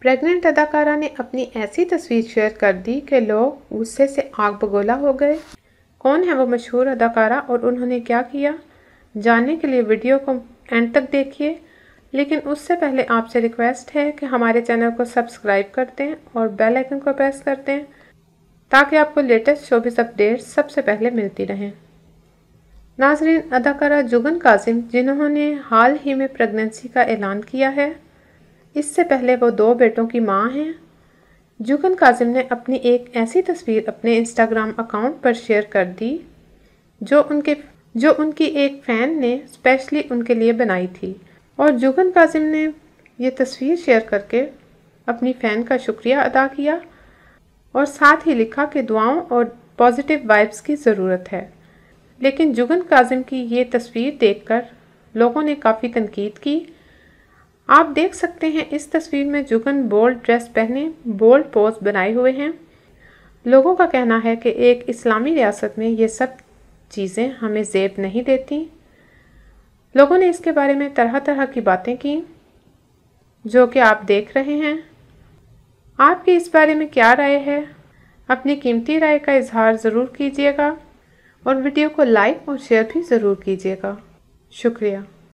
pregnant अदाकारा ने अपनी ऐसी तस्वीर शेयर कर दी कि लोग गुस्से से आग बगोला हो गए कौन है वो मशहूर अदाकारा और उन्होंने क्या किया जानने के लिए वीडियो को एंड तक देखिए लेकिन उससे पहले आपसे रिक्वेस्ट है कि हमारे चैनल को सब्सक्राइब कर दें और बेल आइकन को प्रेस कर दें ताकि आपको लेटेस्ट शोबिस अपडेट्स सबसे पहले मिलती रहें नाजरीन अदाकारा जुगन काजिम जिन्होंने हाल ही में प्रेगनेंसी का ऐलान किया है इससे पहले वो दो बेटों की माँ हैं जुगन काजिम ने अपनी एक ऐसी तस्वीर अपने इंस्टाग्राम अकाउंट पर शेयर कर दी जो उनके जो उनकी एक फ़ैन ने स्पेशली उनके लिए बनाई थी और जुगन काजिम ने यह तस्वीर शेयर करके अपनी फ़ैन का शुक्रिया अदा किया और साथ ही लिखा कि दुआओं और पॉजिटिव वाइब्स की ज़रूरत है लेकिन जुगन काजिम की ये तस्वीर देखकर लोगों ने काफ़ी तनकीद की आप देख सकते हैं इस तस्वीर में जुगन बोल्ड ड्रेस पहने बोल्ड पोज बनाए हुए हैं लोगों का कहना है कि एक इस्लामी रियासत में ये सब चीज़ें हमें जेब नहीं देती लोगों ने इसके बारे में तरह तरह की बातें की जो कि आप देख रहे हैं आपकी इस बारे में क्या राय है अपनी कीमती राय का इजहार ज़रूर कीजिएगा और वीडियो को लाइक और शेयर भी ज़रूर कीजिएगा शुक्रिया